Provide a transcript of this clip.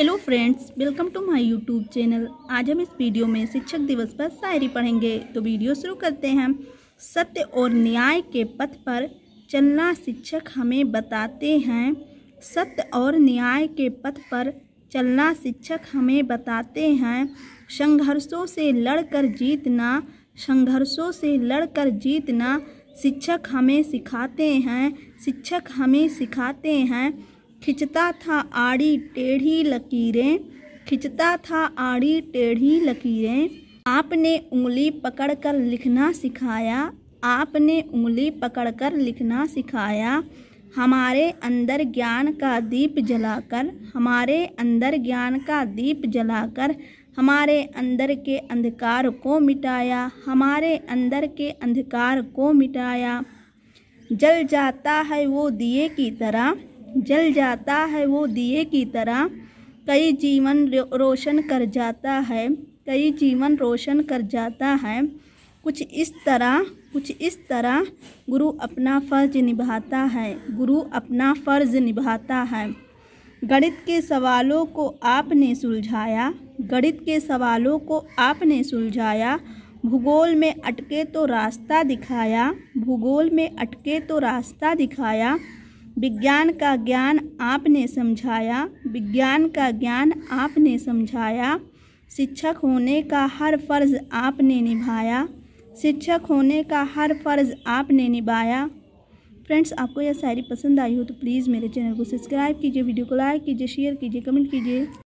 hello friends welcome to my YouTube channel आज हम इस वीडियो में शिक्षक दिवस पर शायरी पढ़ेंगे तो वीडियो शुरू करते हैं सत्य और न्याय के पथ पर चलना शिक्षक हमें बताते हैं सत्य और न्याय के पथ पर चलना शिक्षक हमें बताते हैं संघर्षों से लड़कर जीतना संघर्षों से लड़कर जीतना शिक्षक हमें सिखाते हैं शिक्षक हमें सिखाते हैं खिंचता था आड़ी टेढ़ी लकीरें खिंचता था आड़ी टेढ़ी लकीरें आपने उंगली पकड़कर लिखना सिखाया आपने उंगली पकड़कर लिखना सिखाया हमारे अंदर ज्ञान का दीप जलाकर हमारे अंदर ज्ञान का दीप जलाकर हमारे अंदर के अंधकार को मिटाया हमारे अंदर के अंधकार को मिटाया जल जाता है वो दिए की तरह जल जाता है वो दिए की तरह कई जीवन रोशन कर जाता है कई जीवन रोशन कर जाता है कुछ इस तरह कुछ इस तरह गुरु अपना फ़र्ज निभाता है गुरु अपना फ़र्ज निभाता है गणित के सवालों को आपने सुलझाया गणित के सवालों को आपने सुलझाया भूगोल में अटके तो रास्ता दिखाया भूगोल में अटके तो रास्ता दिखाया विज्ञान का ज्ञान आपने समझाया विज्ञान का ज्ञान आपने समझाया शिक्षक होने का हर फर्ज आपने निभाया शिक्षक होने का हर फर्ज आपने निभाया फ्रेंड्स आपको यह शायरी पसंद आई हो तो प्लीज़ मेरे चैनल को सब्सक्राइब कीजिए वीडियो को लाइक कीजिए शेयर कीजिए कमेंट कीजिए